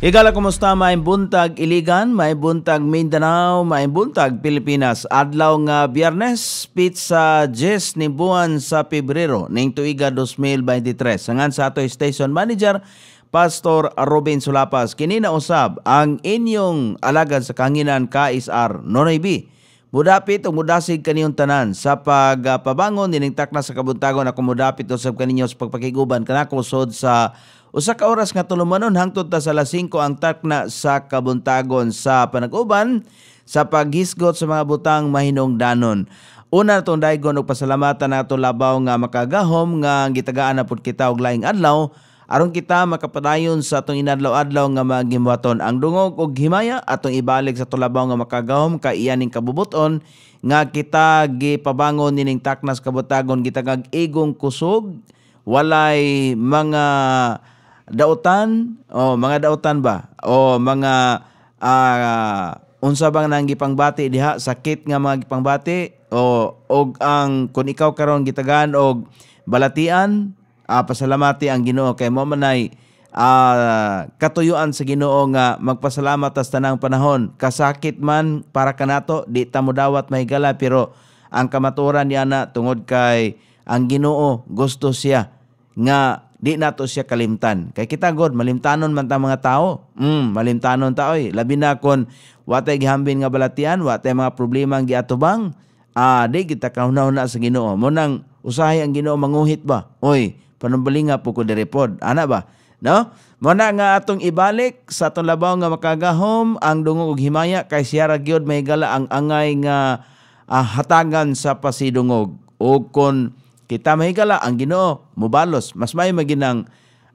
Igala kumusta maimbuntag Iligan, buntag Mindanao, may buntag Pilipinas. Adlaw nga Biyernes, pizza 10 ni buwan sa Pebrero ning tuiga 2023. Sangan sa ato station manager Pastor Robin Sulapas kini usab ang inyong alagad sa kanginan KSR Nonoy B. Mudapit o mudasig kaniyong tanan sa pagpabangon uh, dining takna sa kabuntagon ako mudapit usab kaninyo sa pagpakiguban kanako sod sa Usa ka oras nga tulumanon hangtod ta sa alas 5 ang takna sa Kabuntagon sa panag-uban sa paghisgot sa mga butang mahinungdanon. Una na itong daigon o pasalamatan na labaw nga makagahom nga gitagaan na pud kita og laing adlaw aron kita makapadayon sa atong inadlaw-adlaw nga mga Ang dungog og himaya atong ibalik sa tulabaw nga makagahom kay iyaning kabubuton nga kita gipabangon nining taknas kabutagon gitagag igong kusog walay mga dautan o oh, mga dautan ba o oh, mga uh, unsa bang nang gipangbati diha sakit nga mga gipangbati o oh, og ang kun ikaw karon gitagaan og balatian uh, pasalamati ang Ginoo kay mo manay uh, ah, katuyuan sa Ginoo nga magpasalamat tas tanang panahon kasakit man para kanato di ta mo dawat gala pero ang kamaturan niya ana tungod kay ang Ginoo gusto siya nga di nato siya kalimtan. Kay kita God, malimtanon man ta mga tao. Mm, malimtanon ta oy. Labi na kon watay gihambin nga balatian, watay mga problema ang giatubang. Ah, di kita kahuna-huna sa Ginoo. Mo nang usahay ang Ginoo manguhit ba? Oy, panumbalinga po ko diri Ana ba? No? Mo na nga atong ibalik sa atong labaw nga makagahom ang dungog ug himaya kay siya ra gyud gala ang angay nga ah, hatagan sa pasidungog o kon kita mahigala ang Ginoo mubalos mas may maginang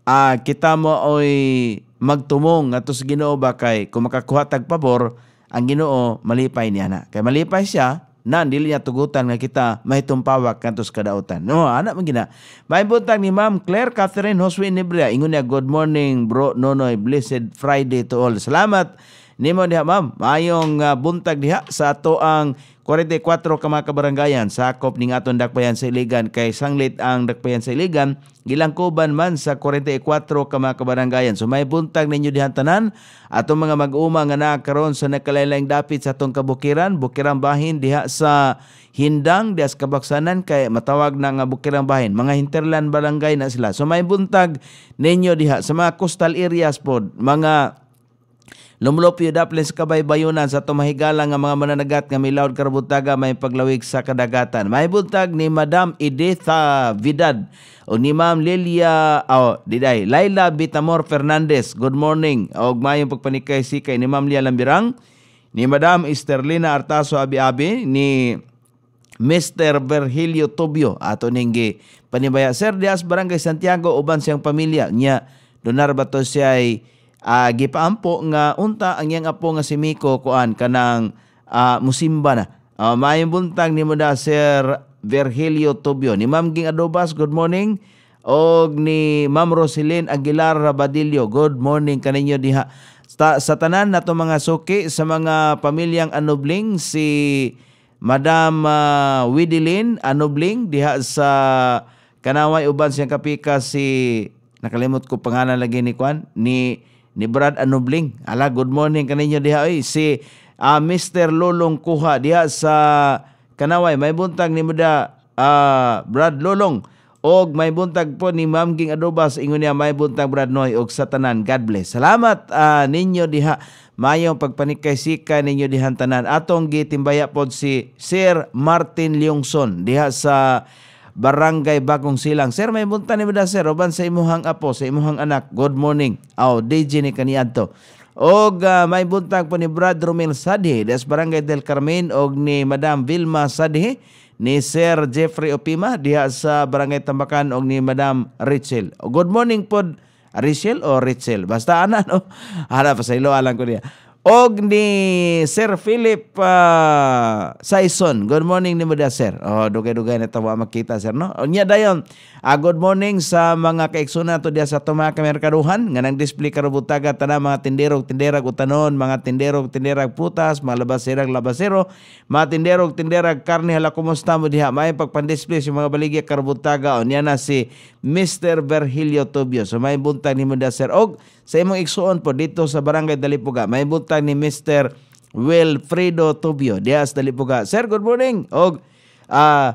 uh, kita mo oy magtumong atos Ginoo ba kay kung makakuha tag pabor ang Ginoo malipay niya na kay malipay siya nan dili niya tugutan nga kita mahitumpawak kantos kadautan no ana magina gina may butang ni Ma'am Claire Catherine Josue Nebria ingon niya good morning bro nonoy blessed Friday to all salamat nimo diha ma'am mayong uh, ah, buntag diha sa ato ang 44 ka mga kabarangayan sakop ning aton dakbayan sa Iligan kay sanglit ang dakbayan sa Iligan gilangkoban man sa 44 ka mga kabarangayan so may buntag ninyo dihan tanan atong mga mag-uma nga naa karon sa nakalain-laing dapit sa atong kabukiran bukirang bahin diha sa Hindang dias kabaksanan kay matawag na nga bukirang bahin mga hinterland barangay na sila so may buntag ninyo diha sa mga coastal areas pod mga Lumulopyo daples kabaybayunan sa tumahigala nga mga mananagat nga milawd karbutaga may paglawig sa kadagatan. May buntag ni Madam Editha Vidad o ni Ma'am Lilia o oh, diday Laila Bitamor Fernandez. Good morning. Og mayong pagpanikay si kay ni Ma'am Lia Lambirang, ni Madam Esterlina Artaso Abi-Abi, ni Mr. Virgilio Tobio ato ninggi panibaya Sir Diaz Barangay Santiago uban siyang pamilya niya donar ba to siya ay uh, gipaampo nga unta ang iyang apo nga si Miko kuan kanang uh, musimba na. Uh, maayong buntag ni mo da Sir Virgilio Tubio. Ni Ma'am Ging Adobas, good morning. O ni Ma'am Roselyn Aguilar Rabadillo, good morning kaninyo diha. Sa, sa tanan na mga suki, sa mga pamilyang Anubling, si Madam uh, Widilin Anubling diha sa Kanaway uban siyang kapika si nakalimot ko pangalan lagi ni Kwan ni ni Brad Anubling. Ala, good morning kaninyo diha. Oy, si uh, ah, Mr. Lolong Kuha diha sa Kanaway. May buntag ni Muda uh, ah, Brad Lolong. Og may buntag po ni Ma'am Ging Adobas. sa ingon niya may buntag Brad Noy og satanan. God bless. Salamat uh, ninyo diha. Mayong pagpanikay sika ninyo dihan tanan. Atong gitimbaya pod si Sir Martin Leongson diha sa Barangay Bagong Silang. Sir, may bunta ni Bada Sir, uban sa imuhang apo, sa imuhang anak. Good morning. Aw, oh, DJ ni kaniadto. Og uh, may buntag po ni Brad Romel Sadhi, des Barangay del Carmen, og ni Madam Vilma Sadhi, ni Sir Jeffrey Opima, diha sa Barangay Tambakan, og ni Madam Rachel. Good morning po, Rachel o Rachel? Basta ana, no? Hala, pasaylo, alam ko niya og ni Sir Philip uh, Saison. Good morning ni Muda Sir. Oh, dugay-dugay na tawa makita Sir no. Nya dayon. Uh, ah, good morning sa mga kaeksona to diya sa tuma ka merkaduhan nga nang display karubutaga tanang mga tinderog tindera utanon, mga tinderog tindera putas, mga labaserag labasero, mga tinderog tinderag karne hala kumusta mo diha? May pagpandisplay sa si mga baligya karubutaga. nya na si Mr. Virgilio Tobio. So may buntag ni Munda Sir. Og sa imong igsuon po dito sa Barangay Dalipuga, may buntag ni Mr. Wilfredo Tobio. Dias Dalipuga. Sir, good morning. Og uh,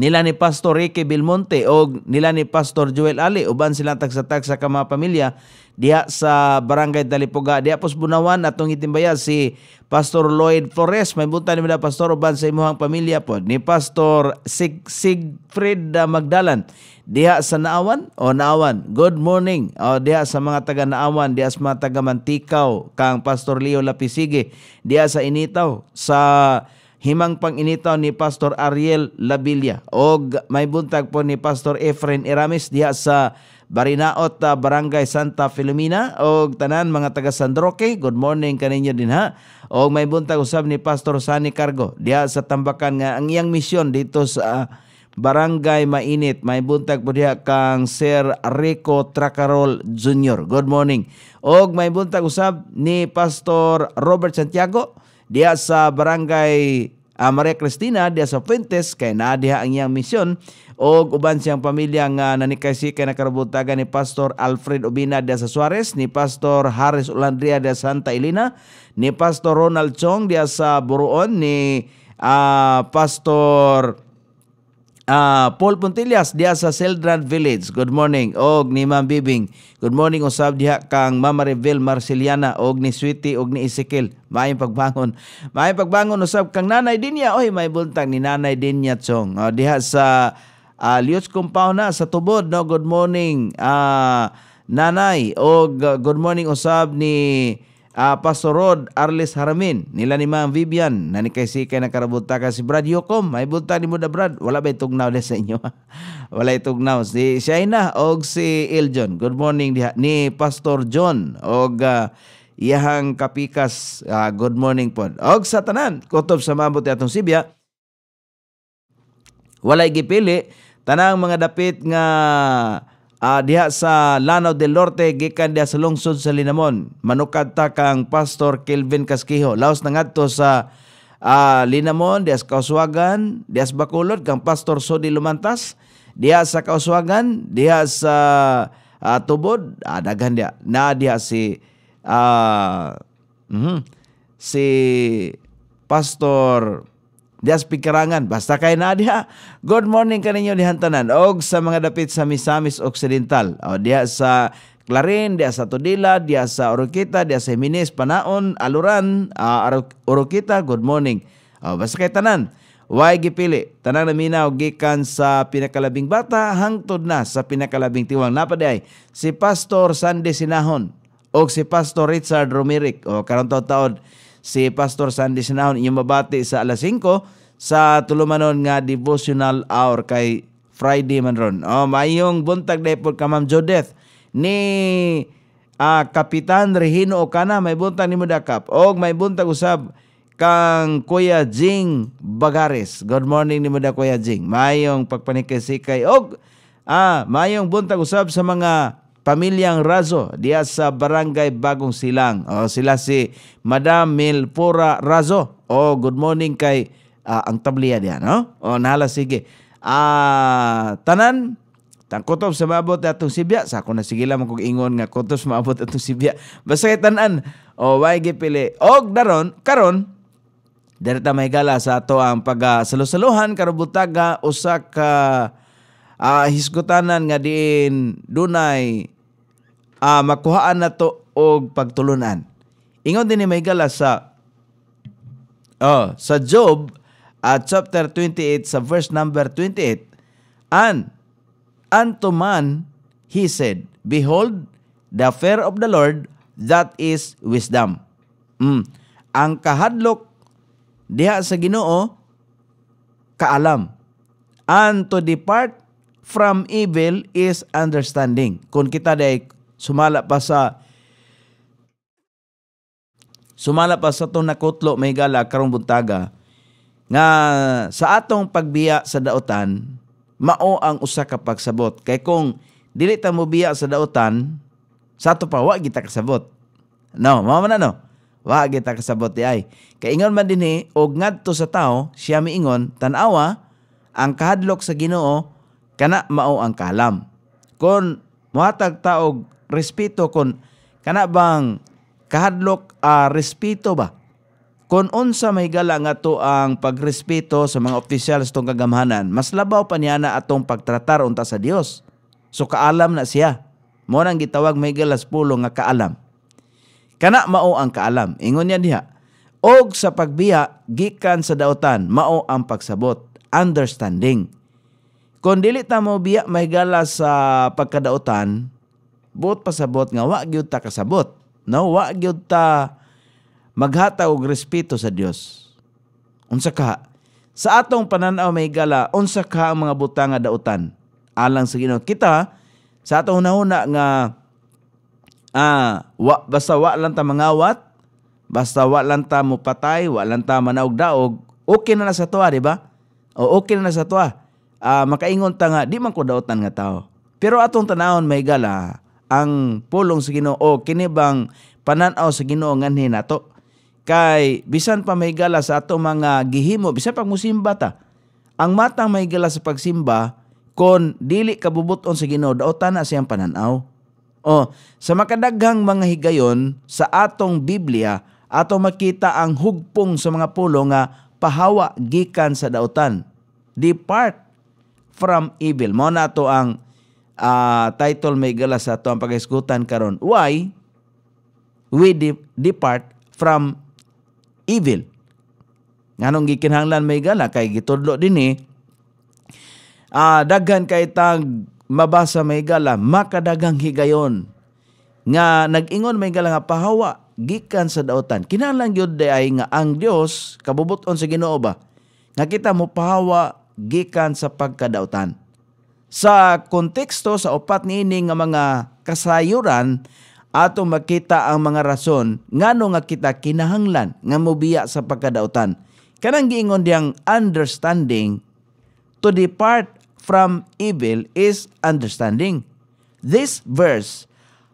nila ni Pastor Ricky Belmonte o nila ni Pastor Joel Ali uban sila tagsa-tag sa mga pamilya diha sa Barangay Dalipuga diha pos bunawan atong itimbayan si Pastor Lloyd Flores may buta ni Pastor uban sa imong pamilya pod ni Pastor Sig Sigfred Magdalan diha sa Naawan o Naawan good morning o diha sa mga taga Naawan diha sa mga taga Mantikaw kang Pastor Leo Lapisige diha sa Initaw sa himang panginitaw ni Pastor Ariel Labilla og may buntag po ni Pastor Efren Iramis diha sa Barinaot uh, Barangay Santa Filomena og tanan mga taga San Roque good morning kaninyo din ha og may buntag usab ni Pastor Sani Cargo diha sa Tambakan nga ang iyang misyon dito sa ah, Barangay Mainit may buntag po diha kang Sir Rico Tracarol Jr. Good morning. Og may buntag usab ni Pastor Robert Santiago dia sa barangay uh, ah, Maria Cristina dia sa Fuentes kay na diha ang iyang misyon og uban siyang pamilya nga nanikay si kay nakarabutagan ni Pastor Alfred Obina dia sa Suarez ni Pastor Harris Ulandria, dia sa Santa Elena ni Pastor Ronald Chong dia sa Buruon ni uh, Pastor Uh, Paul Puntillas diha sa Seldran Village. Good morning. Og ni Ma'am Bibing. Good morning usab diha kang Mama Revel Marceliana og ni Sweetie og ni Ezekiel. Maayong pagbangon. Maayong pagbangon usab kang nanay din Oy, may buntag ni nanay din niya chong. Uh, diha sa uh, ah, Lios Compound na sa Tubod no. Good morning. Uh, nanay og uh, good morning usab ni uh, Pastor Rod Arles Haramin, nila ni Ma'am Vivian, na ni Kaisika na ka si Brad Yokom, may bunta ni mo na Brad, wala ba itugnaw na sa inyo? wala itugnaw. Si Shaina og si Iljon, good morning diha. ni Pastor John og uh, Iyahang Kapikas, uh, good morning po. Og sa tanan, kutob sa mabuti atong Sibya, wala gipili, tanang mga dapit nga uh, diha sa Lanao del Norte gikan diha sa lungsod sa Linamon manukad ta kang Pastor Kelvin Casquijo laos na ngadto sa uh, Linamon diha sa Kauswagan diha sa Bacolod kang Pastor Sodi Lumantas diha sa Kauswagan diha sa uh, Tubod uh, daghan diha na diha si uh, mm, si Pastor Dias pikarangan, basta kay Nadia. Good morning kaninyo dihantanan. Og sa mga dapit sa Misamis Occidental. O diya sa Clarin, diya sa Tudila, diya sa Oroquita, diya sa Himines, Panaon, Aluran, uh, Oroquita, good morning. O, basta kay tanan. Way gipili, tanang namina og gikan sa pinakalabing bata hangtod na sa pinakalabing tiwang napaday si Pastor Sandy Sinahon og si Pastor Richard Romeric o karon taon si Pastor Sandy Sinaon inyong mabati sa alas 5 sa tulumanon nga devotional hour kay Friday man ron. Oh, mayong buntag daypod ka Ma'am Jodeth ni uh, Kapitan Rehino Okana may buntag nimo dakap og may buntag usab kang Kuya Jing Bagares. Good morning nimo da Kuya Jing. Mayong pagpanikay kay og ah mayong buntag usab sa mga pamilyang Razo diya sa Barangay Bagong Silang. O, sila si Madam Milpura Razo. O, good morning kay uh, ang tabliya diya, no? O, nahala, sige. Ah, uh, tanan, tang kutob sa maabot atong sibya sa ako na sige lang kog ingon nga kutob sa maabot atong sibya basta kay tan o way gipili og daron karon Dari may gala sa ato ang pagsalusaluhan karubutaga usak, ka uh, hisgutanan nga diin dunay uh, makuhaan nato og pagtulunan. Ingon din ni may gala sa oh, sa Job uh, chapter 28 sa verse number 28 and unto man he said behold the fear of the Lord that is wisdom. Mm. Ang kahadlok diha sa Ginoo kaalam and to depart from evil is understanding. Kung kita day sumala pa sa sumala pa sa itong nakutlo may gala karong buntaga nga sa atong pagbiya sa daotan mao ang usa ka pagsabot kay kung dili ta mo biya sa daotan sa ato pa wa kita kasabot no mao man no. wa kita kasabot di ay kay ingon man dinhi og ngadto sa tao siya miingon tanawa ang kahadlok sa Ginoo kana mao ang kalam. Kon muhatag taog respeto kon kana bang kahadlok a uh, respeto ba? Kon unsa may gala nga to ang pagrespeto sa mga opisyal sa tong kagamhanan, mas labaw pa niya na atong pagtratar unta sa Dios. So kaalam na siya. Mo nang gitawag may galas pulo nga kaalam. Kana mao ang kaalam. Ingon niya diha. Og sa pagbiya gikan sa daotan mao ang pagsabot, understanding. Kung dili ta mo biya may gala sa pagkadautan, buot pasabot nga wa gyud ta kasabot. No, wa gyud ta maghataw og respeto sa Dios. Unsa ka? Sa atong pananaw may gala, unsa ka ang mga butang nga dautan? Alang sa Ginoo kita sa atong una-una nga ah, wa, basta wa lang ta mangawat, basta wa lang ta mupatay, wa lang ta manaog-daog, okay na na sa tuwa, di ba? O okay na na sa tuwa uh, makaingon ta nga di man ko daotan nga tao. Pero atong tanahon may gala ang pulong sa Ginoo kinibang pananaw sa Ginoo nganhin nato. Kay bisan pa may gala sa ato mga gihimo, bisan pag musimba ta. Ang matang may gala sa pagsimba kon dili kabubuton sa Ginoo daotan na siyang pananaw. O, sa makadaghang mga higayon sa atong Biblia, ato makita ang hugpong sa mga pulong nga pahawa gikan sa daotan. Depart from evil. Mao na to ang uh, title may gala sa to ang paghisgutan karon. Why we de- depart from evil? Nganong gikinhanglan may gala kay gitudlo dinhi eh. ah uh, daghan kay tag mabasa may gala makadagang higayon nga nag-ingon may gala nga pahawa gikan sa daotan kinahanglan gyud day ay nga ang Dios kabubuton sa Ginoo ba nga kita mo pahawa gikan sa pagkadautan. Sa konteksto sa upat niini nga mga kasayuran, ato makita ang mga rason ngano nga kita kinahanglan nga mobiya sa pagkadautan. Kanang giingon diyang understanding to depart from evil is understanding. This verse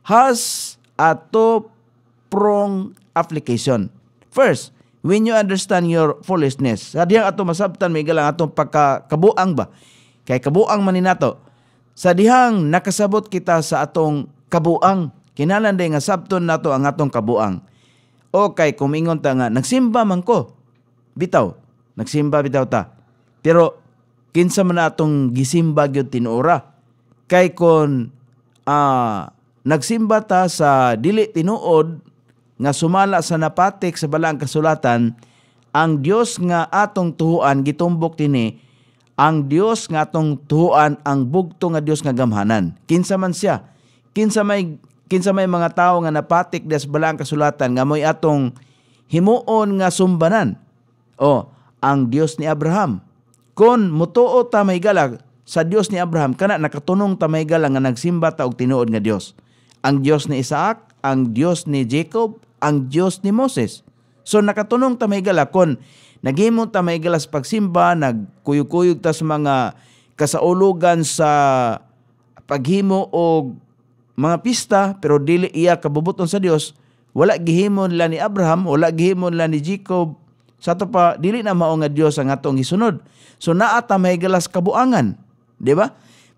has a two-prong application. First, when you understand your foolishness. Sa diyang ato masabtan, may galang atong pagkabuang ba? Kay kabuang man nato. Sa dihang nakasabot kita sa atong kabuang, kinalanday nga sabton nato ang atong kabuang. O kay kumingon ta nga, nagsimba man ko. Bitaw, nagsimba bitaw ta. Pero kinsa man atong gisimba gyud tinura. Kay kon uh, nagsimba ta sa dili tinuod nga sumala sa napatik sa balang kasulatan, ang Dios nga atong tuhuan gitumbok tini ang Dios nga atong tuhuan ang bugto nga Dios nga gamhanan. Kinsa man siya? Kinsa may kinsa may mga tawo nga napatik des balang kasulatan nga moy atong himuon nga sumbanan. O ang Dios ni Abraham. Kon mutuo ta may galag sa Dios ni Abraham kana nakatunong ta may galang nga nagsimba ta og tinuod nga Dios. Ang Dios ni Isaac, ang Dios ni Jacob, ang Dios ni Moses. So nakatunong ta may galakon, naghimo ta may galas pagsimba, nagkuyog-kuyog ta sa mga kasaulugan sa paghimo o mga pista pero dili iya kabubuton sa Dios, wala gihimo nila ni Abraham, wala gihimo nila ni Jacob, sa to pa dili na mao nga Dios ang atong gisunod. So naa ta may galas kabuangan, di ba?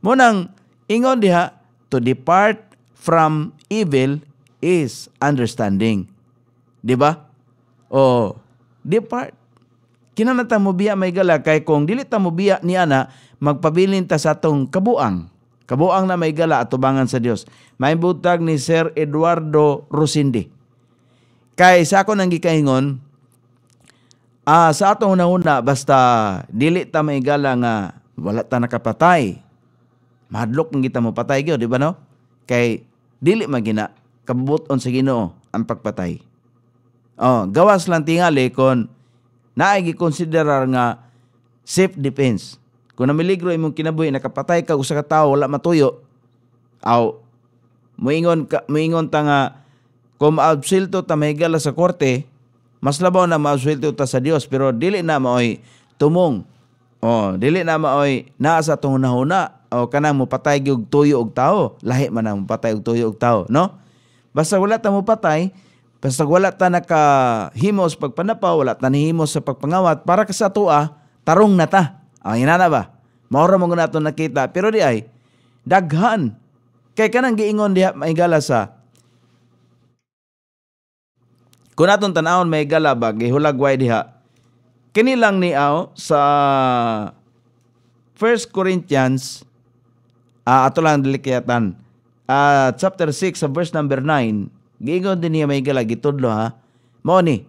Mo nang ingon diha to depart from evil is understanding. Di ba? O, oh, depart. Kinanata mo biya may gala kay kung dilita mo biya ni ana magpabilin ta sa tong kabuang. Kabuang na may gala at tubangan sa Dios. May butag ni Sir Eduardo Rosindi. Kay sa ako nang gikaingon, ah, sa atong una-una basta dili ta may gala nga wala ta nakapatay. Madlok ng kita mo patay gyud, di ba no? Kay dili magina kabuton sa Ginoo ang pagpatay. Oh, gawas lang tingali kon naay gi-considerar nga safe defense. Kun na namiligro imong kinabuhi nakapatay ka usa ka tawo wala matuyo. Aw moingon ka moingon ta nga kung maabsilto ta mahigala sa korte, mas labaw na maabsilto ta sa Dios pero dili na maoy tumong. Oh, dili na maoy naa sa nahuna o kanang mo patay gyud tuyo og tawo, lahi man ang patay og tuyo og tawo, no? Basta wala ta mo patay, basta wala ta nakahimos pagpanapaw, wala ta nahimos sa pagpangawat, para ka sa atoa, tarong na ta. Ang ah, ina na ba? Maura mo na ito nakita. Pero di ay, daghan. Kaya ka nang giingon diha maigala sa kung atong tanawon may galabag, gihulagway diha. Kinilang niaw sa 1 Corinthians, uh, ato lang delikatan, uh, chapter 6 sa verse number 9, giingon din niya may galag itudlo ha. Mao ni,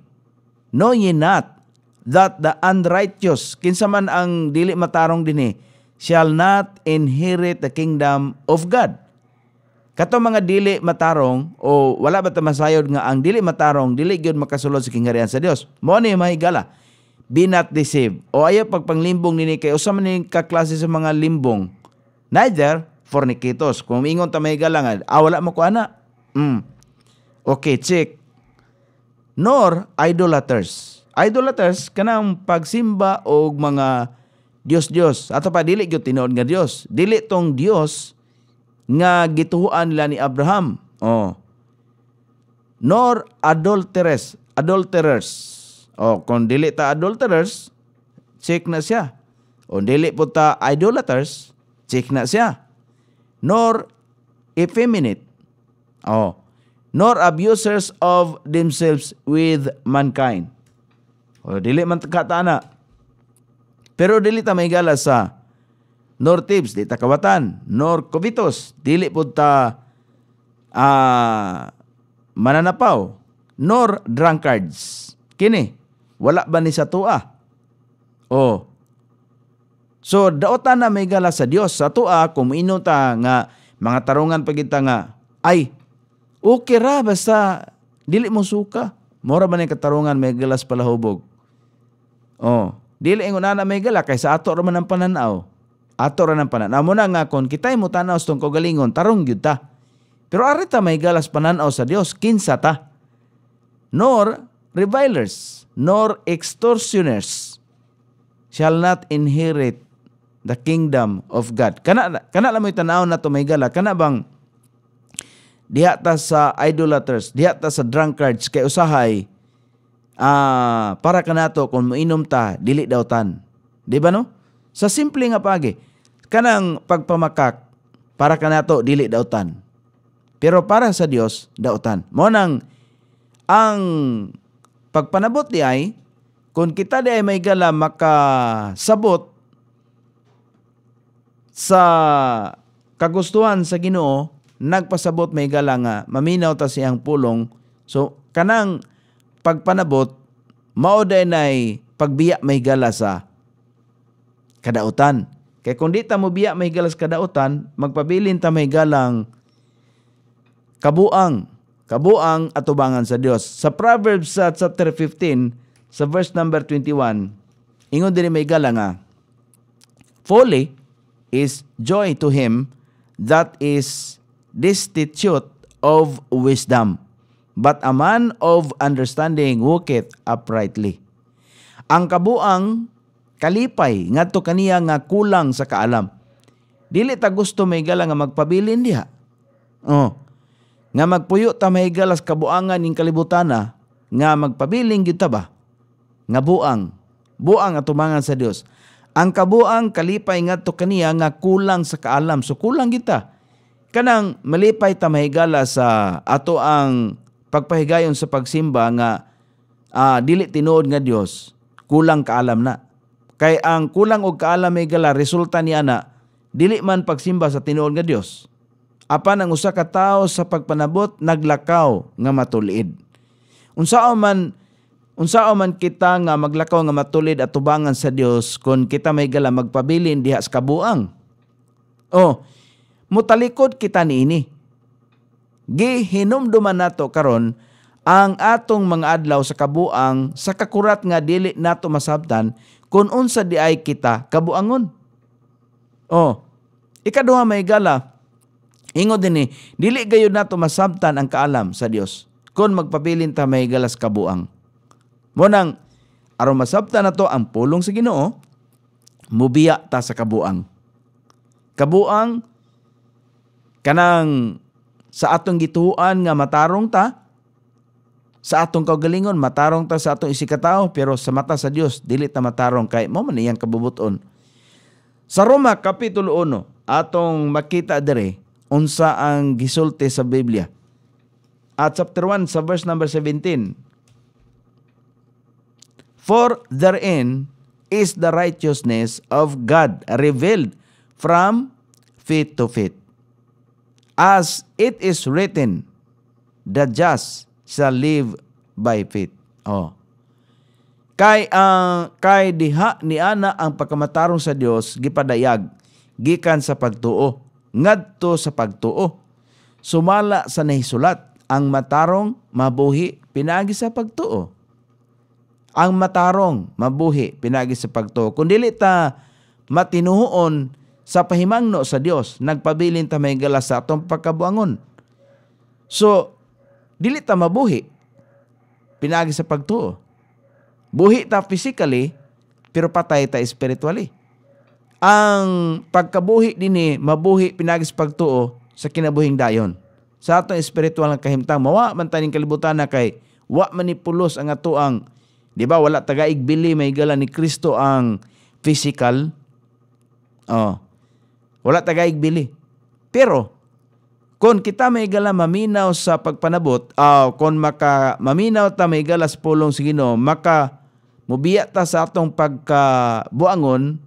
know ye not that the unrighteous kinsa man ang dili matarong dinhi eh, shall not inherit the kingdom of God. Kato mga dili matarong o wala ba ta masayod nga ang dili matarong dili gyud makasulod sa kingharian sa Dios. Mao ni mahigala. Be not deceived. O ayo pagpanglimbong nini kay usa man ning kaklase sa mga limbong. Neither fornicatos. Kung ingon ta may galangan, ah, wala mo ko ana. Mm. Okay, check. Nor idolaters. Idolaters kanang pagsimba og mga Dios-Dios. Ato pa dili gyud tinuod nga Dios. Dili tong Dios nga gituoan nila ni Abraham. Oh. Nor adulterers, adulterers. Oh, kung dili ta adulterers, check na siya. O dili po ta idolaters, check na siya nor effeminate, oh, nor abusers of themselves with mankind. O, oh, dili man katana. Pero dili ta maigala sa nor tips, dili ta kawatan, nor covetous, dili pud ta uh, mananapaw, nor drunkards. Kini, wala ba ni sa tua? O, oh. So daotan na may gala sa Dios sa tua kumino ta nga mga tarungan pagita nga ay okay ra basta dili mo suka. Mora man ni katarungan may galas pala palahubog. Oh, dili ingon na may gala kay sa ato ra man ang pananaw. Ato ra nang pananaw Amo na nga kon kitay mo tanaw sa galingon kagalingon tarong gyud ta. Pero ta may galas pananaw sa Dios kinsa ta. Nor revilers, nor extortioners shall not inherit the kingdom of God. Kana kana lang mo na to may gala kana bang diha ta sa idolaters, diha ta sa drunkards kay usahay ah uh, para kanato kung muinom ta dili daw tan. Di ba no? Sa simple nga pagi kanang pagpamakak para kanato dili daw tan. Pero para sa Dios dautan. Mo nang ang pagpanabot di ay kung kita di ay may gala makasabot sa kagustuhan sa Ginoo nagpasabot may gala maminaw ta siyang pulong so kanang pagpanabot mao nay pagbiya may gala sa kadautan kay kun di ta mo biya may galas kadautan magpabilin ta may galang kabuang kabuang atubangan sa Dios sa Proverbs sa chapter 15 sa verse number 21 ingon diri may galanga nga folly is joy to him that is destitute of wisdom, but a man of understanding walketh uprightly. Ang kabuang kalipay ngadto kaniya nga kulang sa kaalam. Dili ta gusto may gala nga magpabilin diha. Oh. Nga magpuyo ta may galas kabuangan ning kalibutana nga magpabiling gyud ta ba? Nga buang buang atumangan sa Dios ang kabuang kalipay ngadto kaniya nga kulang sa kaalam so kulang kita kanang malipay ta mahigala sa ato ang pagpahigayon sa pagsimba nga uh, dili tinuod nga Dios kulang kaalam na kay ang kulang og kaalam gala, resulta ni ana dili man pagsimba sa tinuod nga Dios apan ang usa ka tawo sa pagpanabot naglakaw nga matulid. Unsa man Unsao man kita nga maglakaw nga matulid at tubangan sa Dios kun kita may gala magpabilin diha sa kabuang. Oh, mutalikod kita niini. Gihinumduman nato karon ang atong mga adlaw sa kabuang sa kakurat nga dili nato masabtan kun unsa di ay kita kabuangon. Oh, ikaduha may gala Ingod din dili gayud nato masabtan ang kaalam sa Dios kun magpabilin ta may galas kabuang. Mo nang aron masabta nato ang pulong sa Ginoo, mubiya ta sa kabuang. Kabuang kanang sa atong gituan nga matarong ta sa atong kaugalingon matarong ta sa atong isikataw pero sa mata sa Dios dili ta matarong kay mo man iyang kabubuton. Sa Roma kapitulo 1 atong makita dire unsa ang gisulti sa Biblia. At chapter 1 sa verse number 17 For therein is the righteousness of God revealed from faith to faith. As it is written, the just shall live by faith. Oh. Kay ang uh, kay diha ni ana ang pagkamatarong sa Dios gipadayag gikan sa pagtuo ngadto sa pagtuo. Sumala sa nahisulat ang matarong mabuhi pinaagi sa pagtuo ang matarong mabuhi pinagi sa pagtuo kundi dili ta matinuon sa pahimangno sa Dios nagpabilin ta may galas sa atong pagkabuangon so dili ta mabuhi pinagi sa pagtuo buhi ta physically pero patay ta spiritually ang pagkabuhi dinhi mabuhi pinagi sa pagtuo sa kinabuhing dayon sa atong espiritual nga kahimtang mawa man taning kalibutan na kay wa manipulos ang atoang Di ba? Wala tagaigbili, may gala ni Kristo ang physical. Oh. Wala tagaigbili. Pero, kung kita may gala maminaw sa pagpanabot, oh, ah, kung maka maminaw ta may gala sa pulong si Ginoo, maka mubiya ta sa atong pagkabuangon,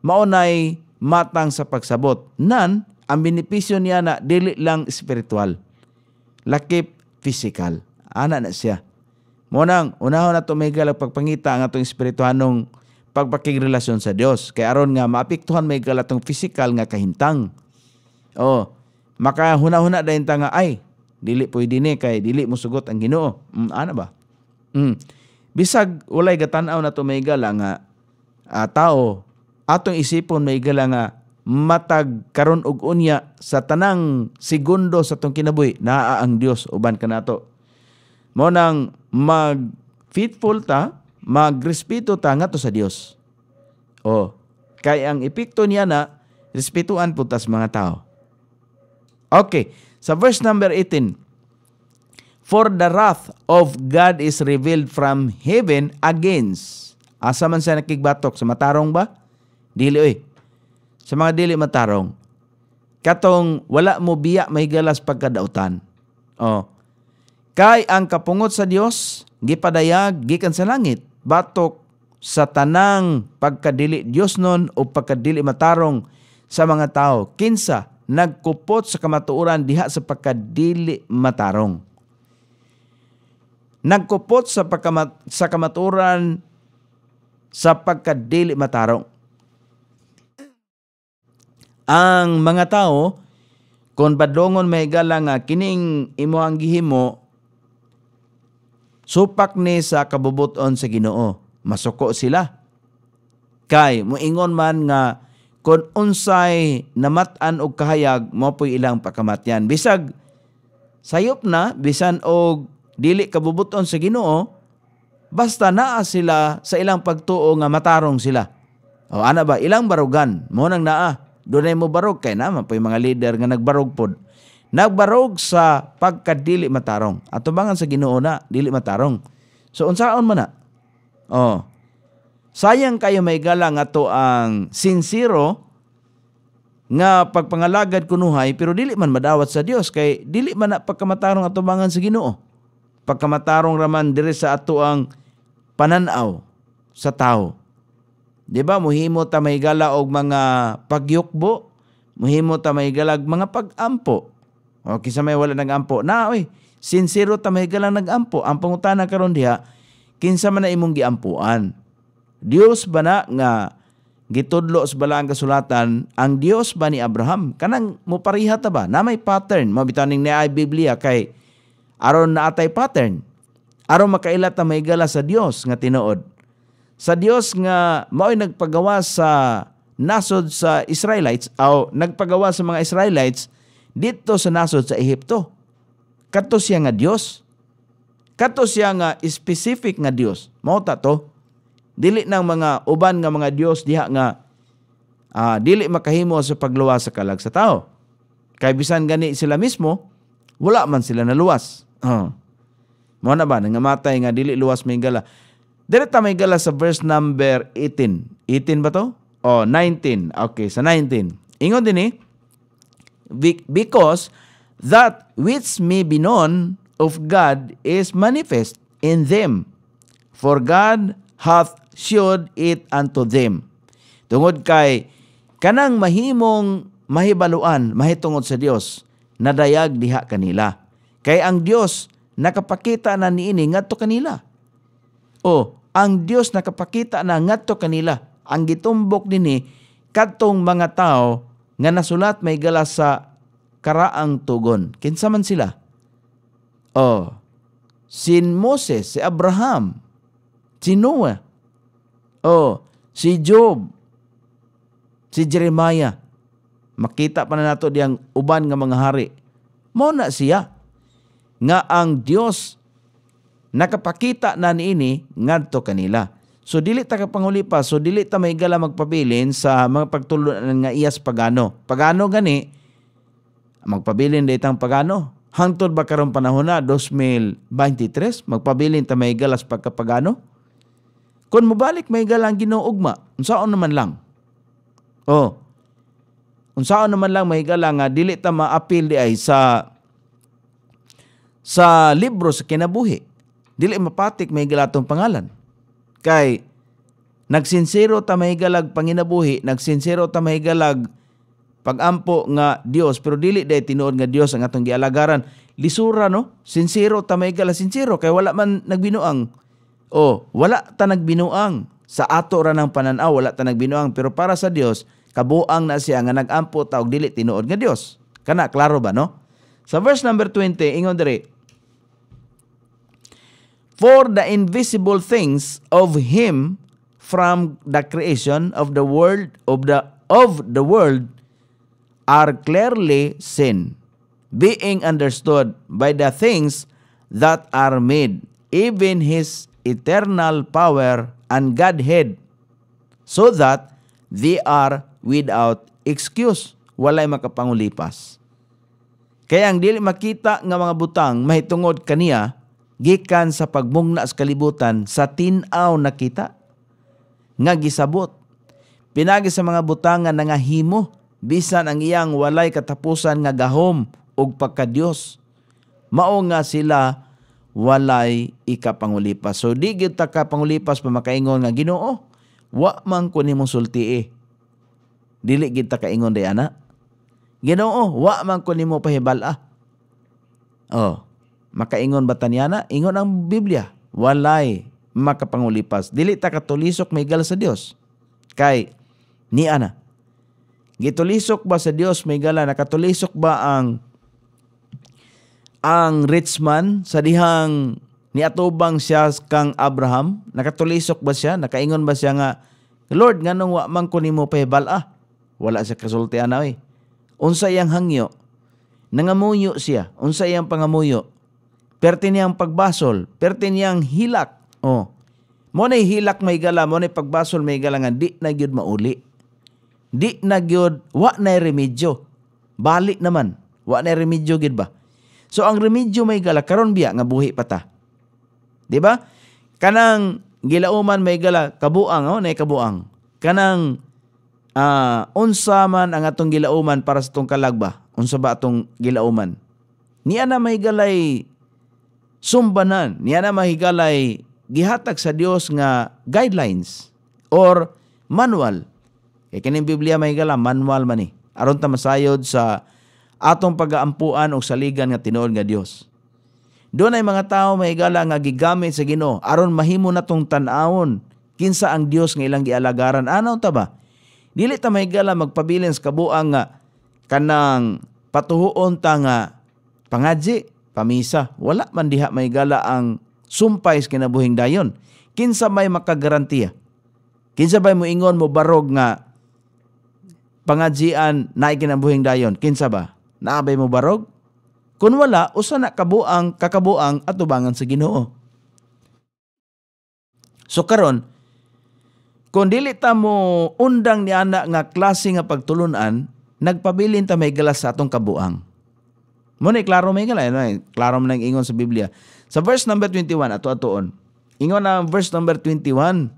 maunay matang sa pagsabot. Nan, ang benepisyo niya na dili lang spiritual, lakip physical. Ana na siya. Munang, unahon na tumigil ang pagpangita ang atong espirituhanong pagpakigrelasyon sa Dios. Kay aron nga maapektuhan may galatong physical nga kahintang. Oh, makahuna-huna dayon ta nga ay dili pwede ni kay dili mo sugot ang Ginoo. Mm, ana ba? Mm. Bisag walay gatan-aw na to may nga uh, ah, tao atong isipon may gala nga ah, matag karon og unya sa tanang segundo sa tong kinabuhi naa ang Dios uban kanato mo nang mag faithful ta, magrespeto ta nga to sa Dios. Oh, kay ang epekto niya na respetuan po sa mga tao. Okay, sa verse number 18. For the wrath of God is revealed from heaven against. Asa man sa nakigbatok sa matarong ba? Dili oy. Sa mga dili matarong. Katong wala mo biya may galas pagkadautan. Oh, Kay ang kapungot sa Dios gipadayag gikan sa langit batok sa tanang pagkadili Dios nun o pagkadili matarong sa mga tao kinsa nagkupot sa kamatuoran diha sa pagkadili matarong nagkupot sa pagkamat sa kamatuoran sa pagkadili matarong ang mga tao kung badlongon may gala nga kining imo ang gihimo Supak ni sa kabubuton sa Ginoo, masuko sila. Kay muingon man nga kon unsay namatan og kahayag mo mopoy ilang pakamatyan. Bisag sayop na bisan og dili kabubuton sa Ginoo, basta naa sila sa ilang pagtuo nga matarong sila. O ana ba ilang barugan mo nang naa. Dunay mo barog kay na mapoy mga leader nga nagbarog pod nagbarog sa pagkadili matarong. At tubangan sa Ginoo na dili matarong. So unsaon man na? Oh. Sayang kayo may gala nga to ang sincero nga pagpangalagad kunuhay pero dili man madawat sa Dios kay dili man na pagkamatarong atubangan sa Ginoo. Pagkamatarong raman diri sa ato ang pananaw sa tao. Di ba muhimo ta may gala og mga pagyukbo, muhimo ta may galag mga pagampo o kinsa may wala nagampo. Na oy, sincero ta may lang nagampo. Ang pangutana karon diha kinsa man na imong giampuan. Dios ba na nga gitudlo sa balaang kasulatan ang Dios ba ni Abraham kanang mupariha ta ba na may pattern mabitaning ni ay Biblia kay aron na atay pattern aron makaila ta may gala sa Dios nga tinuod sa Dios nga mao'y nagpagawa sa nasod sa Israelites aw nagpagawa sa mga Israelites dito sa nasod sa Ehipto. Kato siya nga Dios. Kato siya nga specific nga Dios. Mao ta to. Dili nang mga uban nga mga Dios diha nga uh, dili makahimo sa pagluwas sa kalag sa tao. Kay bisan gani sila mismo, wala man sila naluwas. Uh. Ah. Mo na ba nga nangamatay nga dili luwas may gala. Direkta may gala sa verse number 18. 18 ba to? Oh, 19. Okay, sa 19. Ingon din eh because that which may be known of God is manifest in them, for God hath showed it unto them. Tungod kay kanang mahimong mahibaluan mahitungod sa Dios nadayag diha kanila. Kay ang Dios nakapakita na niini ngadto kanila. O ang Dios nakapakita na ngadto kanila ang gitumbok nini kadtong mga tao nga nasulat may gala sa karaang tugon. Kinsa man sila? Oh, si Moses, si Abraham, si Noah, oh, si Job, si Jeremiah. Makita pa na nato diyang uban nga mga hari. Mo na siya nga ang Dios nakapakita na niini ngadto kanila So dili ta ka panguli pa, so dili ta mahigala magpabilin sa mga pagtulunan nga iyas pagano. Pagano gani magpabilin daytang pagano. Hangtod ba karon panahon na 2023 magpabilin ta mahigalas pagkapagano? Kung mabalik mahigala ang Ginoo ugma, unsaon naman lang. Oh. Unsaon naman lang mahigala nga dili ta maapil di ay sa sa libro sa kinabuhi. Dili mapatik mahigala tong pangalan. Kay, nagsinsero ta mahigalag panginabuhi, nagsinsero ta mahigalag pagampo nga Dios pero dili day tinuod nga Dios ang atong gialagaran lisura no sinsero ta may gala sincero kay wala man nagbinuang o wala ta nagbinuang sa ato ra ng pananaw wala ta nagbinuang pero para sa Dios kabuang na siya nga nagampo ta og dili tinuod nga Dios kana klaro ba no sa verse number 20 ingon dire for the invisible things of him from the creation of the world of the of the world are clearly seen being understood by the things that are made even his eternal power and godhead so that they are without excuse walay makapangulipas kaya ang dili makita nga mga butang mahitungod kaniya gikan sa pagmugna sa kalibutan sa tinaw na kita nga gisabot pinagi sa mga butangan nga himo bisan ang iyang walay katapusan nga gahom ug pagkadios mao nga sila walay ikapangulipas so di gyud ta kapangulipas pamakaingon nga Ginoo wa man ko nimo sulti dili gyud ta kaingon day ana Ginoo wa man ko nimo pahibal ah oh makaingon ba tanyana? Ingon ang Biblia. Walay makapangulipas. Dili ta katulisok migal sa Dios. Kay ni ana. Gitulisok ba sa Dios may gala? Nakatulisok ba ang ang rich man sa dihang atubang siya kang Abraham? Nakatulisok ba siya? Nakaingon ba siya nga, Lord, nganong wa man ko nimo pahibal ah? Wala sa kasultian ana eh. Unsa yang hangyo? Nangamuyo siya. Unsa yang pangamuyo? Perte niyang pagbasol, perte niyang hilak. Oh. Mo na hilak may gala, mo na pagbasol may galangan, di na gyud mauli. Di na gyud wa na remedyo. Balik naman, wa na remedyo gid ba? So ang remedyo may gala karon biya nga buhi pa ta. Di ba? Kanang gilauman may gala kabuang, oh, na kabuang. Kanang uh, unsa man ang atong gilauman para sa tong kalagba unsa ba atong gilauman niya na may galay sumbanan niya na mahigalay gihatag sa Dios nga guidelines or manual. Kay kining Biblia mahigala manual man ni. Eh. Aron ta masayod sa atong pag pagaampuan og saligan nga tinuod nga Dios. Doon ay mga tao mahigala nga gigamit sa Ginoo aron mahimo natong tan-awon kinsa ang Dios nga ilang gialagaran. Ano ta ba? Dili ta mahigala magpabilin sa kabuang nga kanang patuhuon ta nga pangadji pamisa. Wala man diha may gala ang sumpay sa kinabuhing dayon. Kinsa may makagarantiya. Kinsa ba mo ingon mo barog nga pangadzian na ikinabuhing dayon. Kinsa ba? Naabay mo barog? Kung wala, usa na kabuang kakabuang atubangan sa Ginoo. So karon, kung dili ta mo undang ni ana nga klase nga pagtulunan, nagpabilin ta may gala sa atong kabuang. Muna klaro may kalay, no? klaro man ang ingon sa Biblia. Sa verse number 21 ato atoon. Ingon na verse number 21.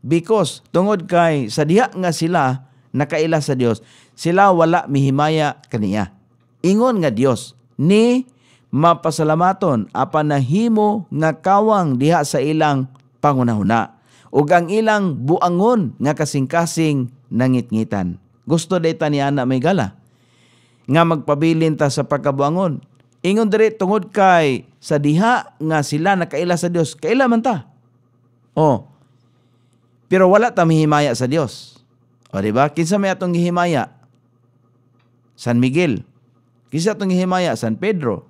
Because tungod kay sa diha nga sila nakaila sa Dios, sila wala mihimaya kaniya. Ingon nga Dios ni mapasalamaton apan nahimo nga kawang diha sa ilang pangunahuna ug ang ilang buangon nga kasing-kasing nangitngitan. Gusto dayta day taniana may gala nga magpabilin ta sa pagkabuangon. Ingon diri tungod kay sa diha nga sila nakaila sa Dios, kaila man ta. Oh. Pero wala ta mihimaya sa Dios. O di ba? Kinsa may atong gihimaya? San Miguel. Kinsa atong gihimaya? San Pedro.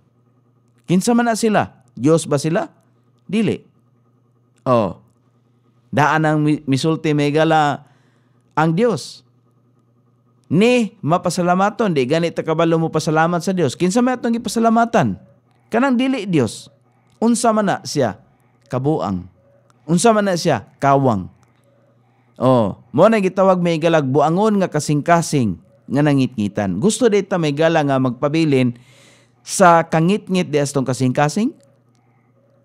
Kinsa man na sila? Dios ba sila? Dili. Oh. Daan ang misulti may gala ang Dios ni mapasalamaton di ganit ta kabalo mo pasalamat sa Dios kinsa may atong gipasalamatan kanang dili Dios unsa man na siya kabuang unsa man na siya kawang oh mo na gitawag may galag buangon nga kasing-kasing nga nangitngitan gusto di ta may gala nga magpabilin sa kangitngit di astong kasing-kasing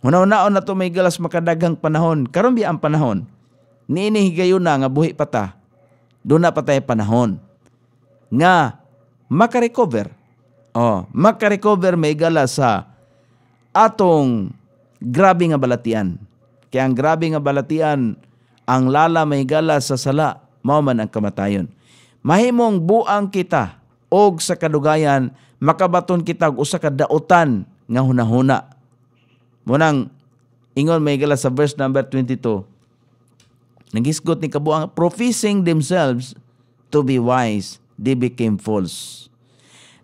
Una-unaon na to may galas makadaghang panahon. Karon bi ang panahon. Niini higayon na nga buhi pa ta. Do na patay panahon nga makarecover. Oh, makarecover may gala sa atong grabe nga balatian. Kaya ang grabe nga balatian, ang lala may gala sa sala, mao man ang kamatayon. Mahimong buang kita og sa kadugayan makabaton kita og usa ka daotan nga hunahuna. Munang ingon may gala sa verse number 22. Nagisgot ni kabuang professing themselves to be wise they became false.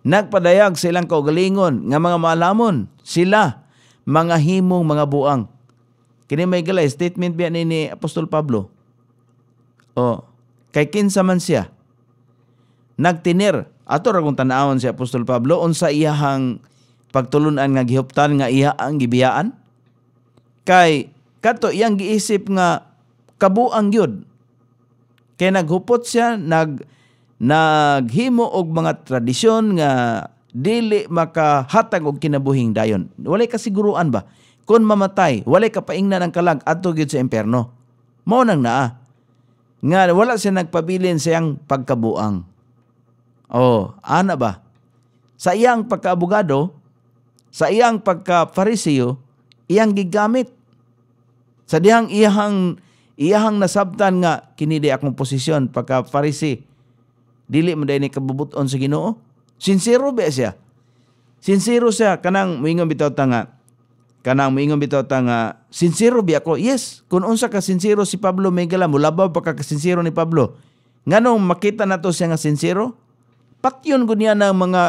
Nagpadayag silang kaugalingon nga mga malamon, sila mga himong mga buang. Kini may galay statement biya ni, Apostol Pablo. O kay kinsa man siya nagtinir ato ra kung si Apostol Pablo unsa iyahang pagtulunan nga gihuptan nga iya ang gibiyaan kay kato iyang giisip nga kabuang gyud kay naghupot siya nag naghimo og mga tradisyon nga dili makahatag og kinabuhing dayon. Walay kasiguruan ba? Kung mamatay, walay kapaingnan ang kalag adto gyud sa impierno. Mao nang naa. Nga wala siya nagpabilin sa iyang pagkabuang. Oh, ana ba? Sa iyang pagkaabogado, sa iyang pagka iyang gigamit. Sa dihang iyang iyahang nasabtan nga kinidi akong posisyon pagka dili man ni kabubuton sa Ginoo sincero ba siya sincero siya kanang moingon bitaw ta nga kanang moingon bitaw ta nga sincero ba ako yes kun unsa ka sincero si Pablo Megala mulabaw pa ka sincero ni Pablo nganong makita nato siya nga sincero patyon gud niya ng mga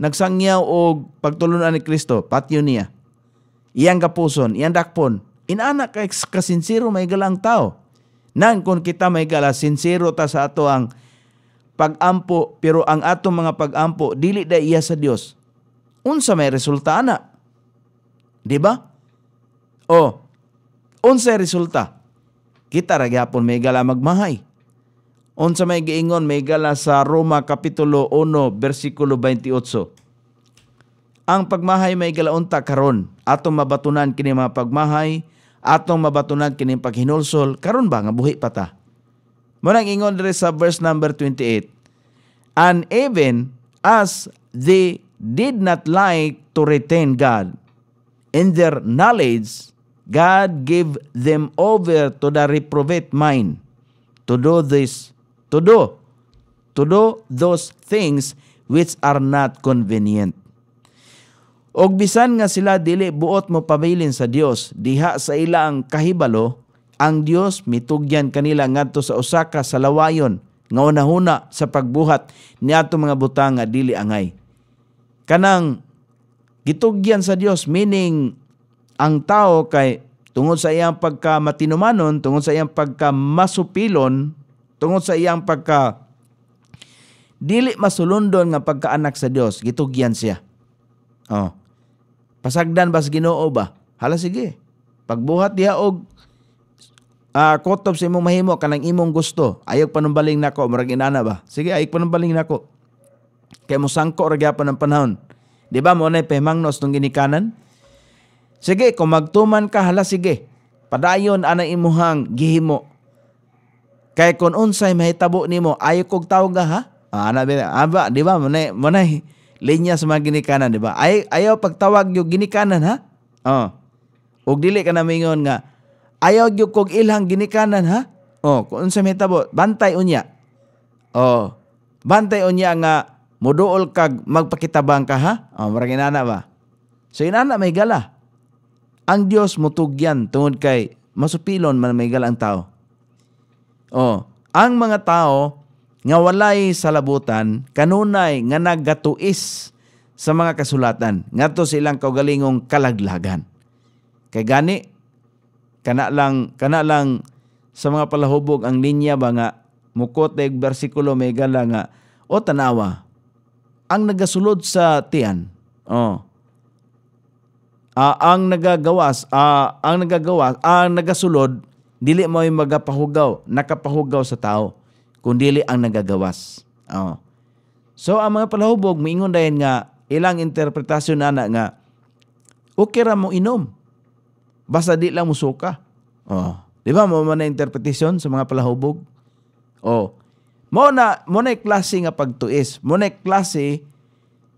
nagsangyaw og pagtulunan ni Kristo patyon niya iyang kapuson iyang dakpon inana ka kasinsiro may galang tao nang kung kita may gala sinsiro ta sa ato ang pagampo pero ang atong mga pagampo dili da iya sa Dios unsa may resulta ana? di ba oh unsa resulta kita ra gyapon may gala magmahay unsa may giingon may gala sa Roma kapitulo 1 bersikulo 28 ang pagmahay may gala unta karon atong mabatunan kini mga pagmahay atong mabatunan kini paghinulsol karon ba nga buhi pa ta Munang ingon diri sa verse number 28. And even as they did not like to retain God in their knowledge, God gave them over to the reprobate mind to do this, to do, to do those things which are not convenient. Og bisan nga sila dili buot mo pabilin sa Dios diha sa ilang kahibalo, ang Dios mitugyan kanila ngadto sa usa sa salawayon nga unahuna sa pagbuhat niadto mga butang nga dili angay. Kanang gitugyan sa Dios meaning ang tao kay tungod sa iyang pagka matinumanon, tungod sa iyang pagka masupilon, tungod sa iyang pagka dili masulundon nga pagkaanak sa Dios, gitugyan siya. Oh. Pasagdan bas Ginoo ba? Hala sige. Pagbuhat diha og uh, ah, kotob sa imong mahimo kanang imong gusto ayog panumbaling nako murag inana ba sige ayog panumbaling nako kay mo sangko ra gyapon ang panahon di ba mo na nos tong ginikanan sige kung magtuman ka hala sige padayon ana imong gihimo kay kon unsay mahitabo nimo ayo kog tawag ha ah, ana ba aba ah, di ba mo na mo na linya sa mga ginikanan di ba ay ayaw pagtawag yo ginikanan ha oh ug dili ka na mingon nga Ayaw gyud kog ilhang ginikanan ha? Oh, kun sa hitabo, bantay unya. Oh, bantay unya nga moduol kag magpakitabang ka ha? Oh, murag inana ba? So inana may gala. Ang Dios mutugyan tungod kay masupilon man may gala ang tao. Oh, ang mga tao nga walay salabutan kanunay nga nagatuis sa mga kasulatan ngadto sa ilang kaugalingong kalaglagan. Kay gani kana lang kana lang sa mga palahubog ang linya ba nga mukoteg bersikulo may gala nga o tanawa ang nagasulod sa tiyan oh uh, ang nagagawas ah, ang nagagawas ang nagasulod dili mo magapahugaw nakapahugaw sa tao kundi ang nagagawas oh so ang mga palahubog miingon dayon nga ilang interpretasyon na, na nga okay ra mo inom Basta di lang musuka. Oh. Di ba mo na interpretation sa mga palahubog? Oh. Mo na mo na klase nga pagtuis, mo na klase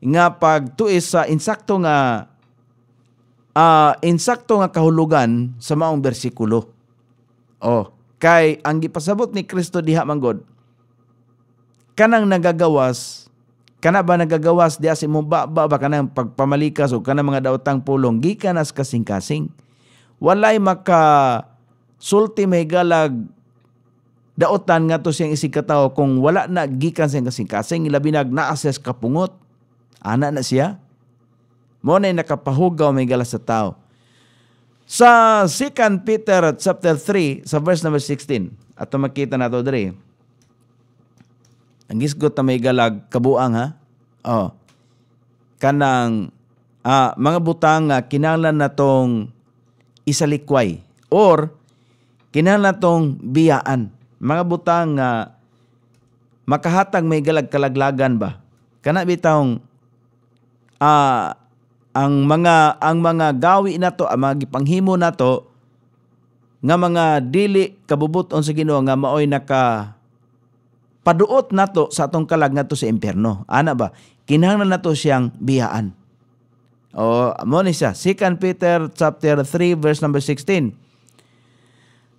nga pagtuis sa insakto nga uh, insakto nga kahulugan sa maong bersikulo. Oh, kay ang gipasabot ni Kristo diha manggod kanang nagagawas kana ba nagagawas di asin mo ba ba, ba kanang pagpamalikas o kanang mga daotang pulong gikanas kasing-kasing walay maka sulti may galag daotan nga to siyang isikataw kung wala na gikan siyang kasing-kasing labi nag na-assess kapungot ana na siya mo na nakapahugaw may galas sa tao sa 2 Peter chapter 3 sa verse number 16 at makita nato diri ang isgot na may galag kabuang ha oh kanang ah, mga butang kinahanglan natong isalikway or kinahanglan tong biyaan mga butang nga uh, makahatag may galag kalaglagan ba kana bitawng uh, ah, ang mga ang mga gawi nato ang mga gipanghimo to nga mga dili kabubuton sa Ginoo nga maoy naka paduot na to sa atong kalag to sa impierno ana ba kinahanglan na to siyang biyaan o, oh, mo ni siya. 2 Peter chapter 3 verse number 16.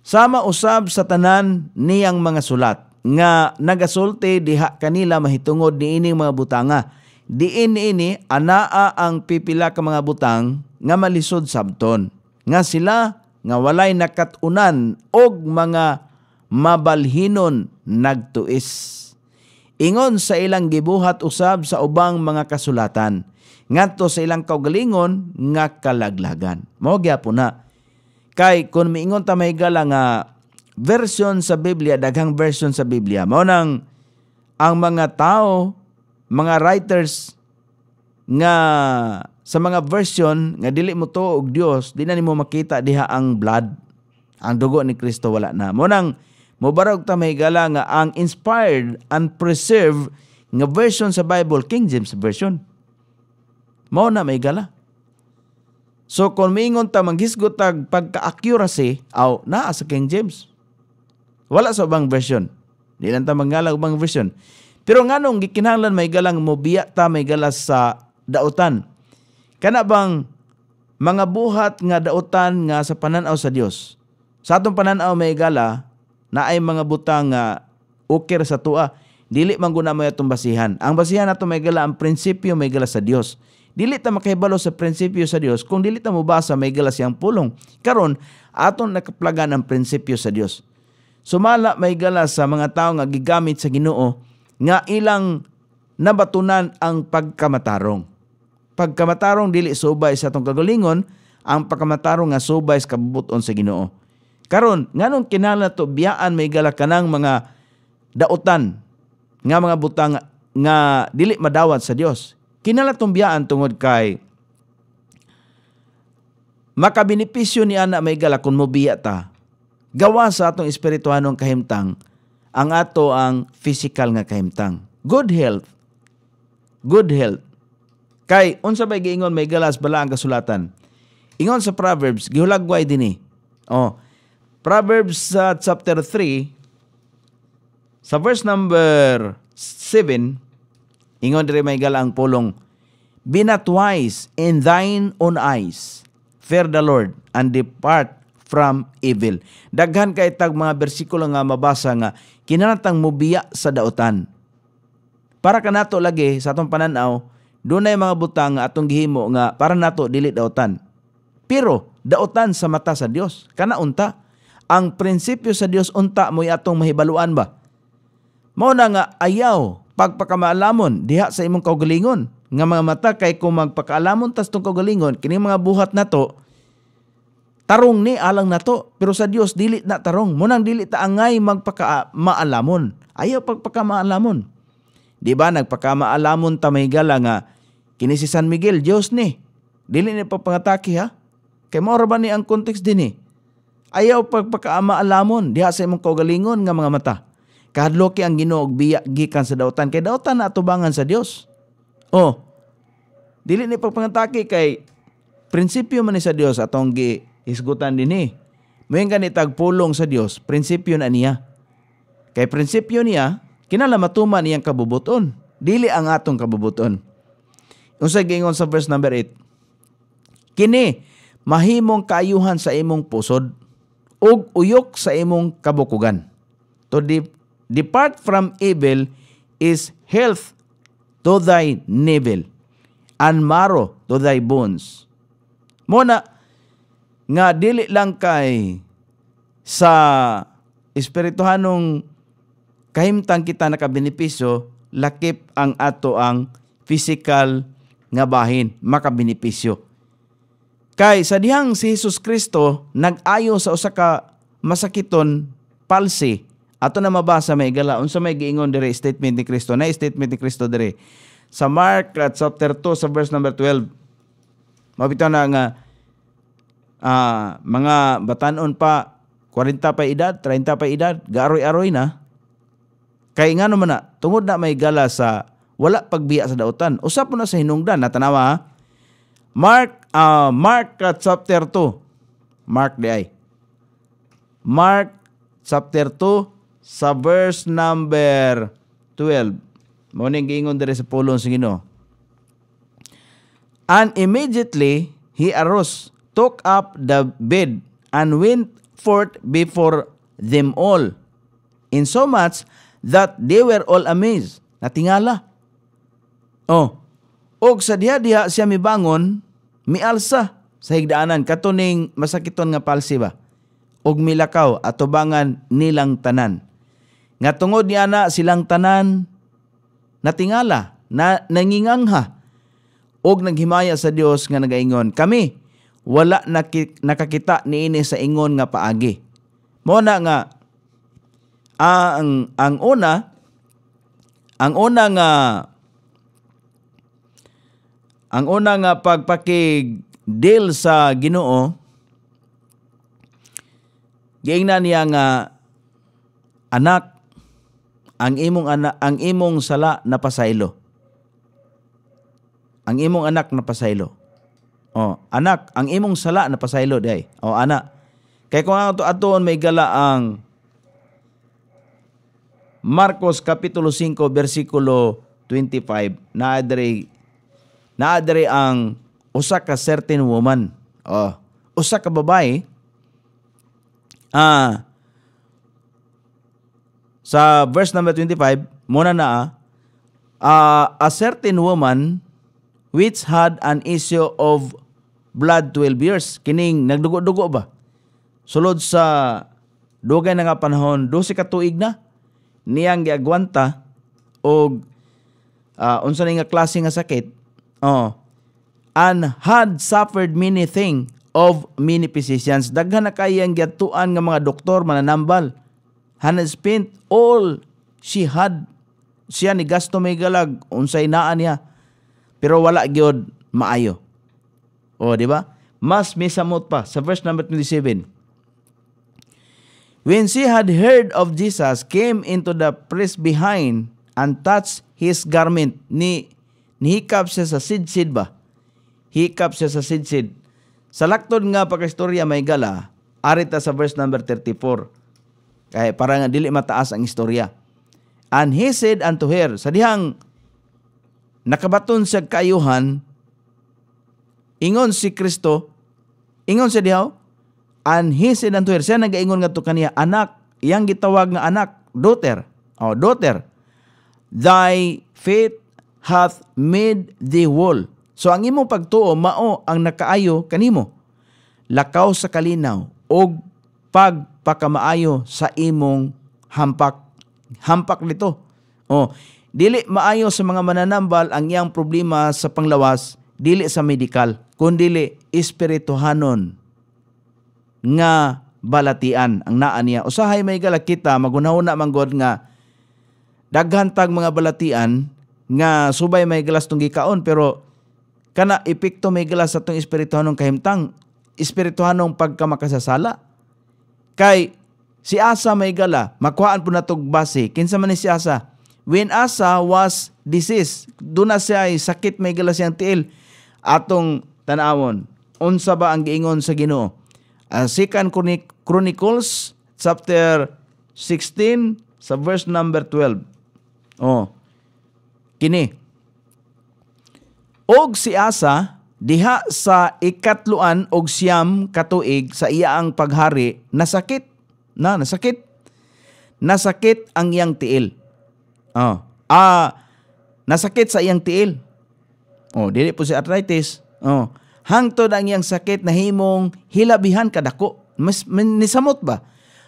Sama usab sa tanan niyang mga sulat nga nagasulti diha kanila mahitungod niining mga butanga. Diin ini anaa ang pipila ka mga butang nga malisod sabton nga sila nga walay nakatunan og mga mabalhinon nagtuis. Ingon sa ilang gibuhat usab sa ubang mga kasulatan ngadto sa ilang kaugalingon nga kalaglagan. Mao gyapon na. Kay kun miingon ta may gala nga version sa Biblia, daghang version sa Biblia, mao nang ang mga tao, mga writers nga sa mga version nga dili mo to og Dios, di na nimo makita diha ang blood, ang dugo ni Kristo wala na. Mo nang mubarog ta may gala nga ang inspired and preserved nga version sa Bible King James version mao na may gala. So kung miingon ta manghisgot pagka-accuracy, aw naa sa King James. Wala sa ubang version. Di lang ta mangala ubang version. Pero nganong gikinahanglan may galang mo biya ta may gala sa dautan. Kana bang mga buhat nga dautan nga sa pananaw sa Dios. Sa atong pananaw may gala na ay mga butang nga ukir sa tua dili man guna mo atong basihan. Ang basihan ato may gala ang prinsipyo may gala sa Dios dili ta makahibalo sa prinsipyo sa Dios kung dili ta mobasa may galas siyang pulong karon aton nakaplagan ang prinsipyo sa Dios sumala may galas sa mga tao nga gigamit sa Ginoo nga ilang nabatunan ang pagkamatarong pagkamatarong dili subay sa atong kagalingon ang pagkamatarong nga subay sa kabubuton sa Ginoo karon nganong kinala to biyaan may gala kanang mga dautan nga mga butang nga dili madawat sa Dios kinalatumbiyaan tungod kay makabinipisyo ni ana may gala kung mobiya ta. Gawa sa atong espirituhanong kahimtang ang ato ang physical nga kahimtang. Good health. Good health. Kay unsa bay giingon may galas bala ang kasulatan. Ingon sa Proverbs gihulagway dinhi. Eh. Oh. Proverbs uh, chapter 3 sa verse number 7 Ingon diri may galang pulong. Be not wise in thine own eyes. Fear the Lord and depart from evil. Daghan kay tag mga bersikulo nga mabasa nga kinanatang mubiya sa daotan. Para kanato lagi sa atong pananaw, dunay mga butang atong gihimo nga para nato dili daotan. Pero daotan sa mata sa Dios kana unta ang prinsipyo sa Dios unta mo'y atong mahibaluan ba? Mao na nga ayaw pagpakamalamon diha sa imong kaugalingon nga mga mata kay kung magpakaalamon tas tong kaugalingon kini mga buhat nato tarong ni alang nato pero sa Dios dili na tarong munang dili ta angay magpakamaalamon ayaw pagpakamaalamon di ba nagpakamaalamon ta may gala nga kini si San Miguel Dios ni dili ni pagpangatake ha kay mao ba ni ang context dinhi eh? ayaw pagpakamaalamon diha sa imong kaugalingon nga mga mata Kadlo kay ang Ginoo og biya gikan sa dautan kay dautan na atubangan sa Dios. Oh. Dili ni pagpangantaki kay prinsipyo man ni sa Dios atong gi isgutan dinhi. Moing gani tagpulong sa Dios, prinsipyo na niya. Kay prinsipyo niya kinala matuman iyang kabubuton. Dili ang atong kabubuton. Unsa gingon sa verse number 8? Kini mahimong kayuhan sa imong pusod ug uyok sa imong kabukugan. To Depart from evil is health to thy navel and marrow to thy bones. Muna, nga dili lang kay sa espirituhanong kahimtang kita nakabenepisyo, lakip ang ato ang physical nga bahin, makabenepisyo. Kay sa dihang si Jesus Kristo nag-ayo sa usa ka masakiton palsy Ato na mabasa may gala unsa may giingon dire statement ni Kristo na statement ni Kristo dire Sa Mark at chapter 2 sa verse number 12. Mabitaw na nga uh, mga batanon pa 40 pa edad, 30 pa edad, garoy aroy na. Kay nga naman na, tungod na may gala sa wala pagbiya sa dautan. Usap mo na sa hinungdan, natanawa ha. Mark, uh, Mark chapter 2. Mark di ay. Mark chapter 2 sa verse number 12. Morning ning giingon diri sa pulong sa Ginoo. And immediately he arose, took up the bed, and went forth before them all, in so much that they were all amazed. Natingala. Oh, og sa diha diha siya mi bangon, mi alsa sa higdaanan katuning masakiton nga palsi ba. Og milakaw atubangan nilang tanan. Nga tungod ni ana silang tanan natingala, na nangingangha og naghimaya sa Dios nga nagaingon, kami wala nakakita niini sa ingon nga paagi. Mo na nga ang ang una ang una nga ang una nga pagpakig deal sa Ginoo giingnan niya nga anak ang imong ana, ang imong sala napasaylo. Ang imong anak napasaylo. Oh, anak, ang imong sala napasaylo day. Oh, ana. Kay kung ato atoon may gala ang Marcos kapitulo 5 bersikulo 25 na adre na adre ang usa ka certain woman. Oh, usa ka babae ah sa verse number 25, muna na, uh, a certain woman which had an issue of blood 12 years. Kining nagdugo-dugo ba? Sulod sa dugay na nga panahon, 12 ka tuig na niyang giagwanta og uh, unsa nga klase nga sakit. Oh. And had suffered many thing of many physicians. Daghan na kay ang giatuan nga mga doktor mananambal and spent all she had siya ni gasto may galag unsay naa niya pero wala gyud maayo o di ba mas misamot pa sa verse number 27 When she had heard of Jesus, came into the priest behind and touched his garment. Ni, nihikap siya sa sidsid ba? Hikap siya sa sidsid. Sa laktod nga pagkastorya may gala, arita sa verse number 34. Kay para nga dili mataas ang istorya. And he said unto her, sa dihang nakabaton siya kayuhan, ingon si Kristo, ingon sa dihaw, and he said unto her, siya nagaingon nga to kaniya, anak, yang gitawag nga anak, daughter, oh, daughter, thy faith hath made thee whole. So ang imong pagtuo mao ang nakaayo kanimo. Lakaw sa kalinaw og pag pakamaayo sa imong hampak hampak nito. Oh, dili maayo sa mga mananambal ang iyang problema sa panglawas dili sa medical, kundi espirituhanon nga balatian ang naa niya. Usahay may galakita magunaw na God nga daghantag mga balatian nga subay may galas tong gikaon pero kana epekto may galas sa tong espirituhanong kahimtang espirituhanong pagkamakasasala Kay si Asa may gala, makuhaan po natog base. Kinsa man ni si Asa? When Asa was diseased, doon na siya ay sakit may gala siyang tiil. Atong tanawon, unsa ba ang giingon sa Ginoo? Uh, Second Chronicles chapter 16 sa verse number 12. Oh. Kini. Og si Asa diha sa ikatluan og siyam katuig sa iyaang paghari nasakit na nasakit nasakit ang iyang tiil oh ah nasakit sa iyang tiil oh dili po si arthritis oh hangtod ang iyang sakit na himong hilabihan kadako mas nisamot ba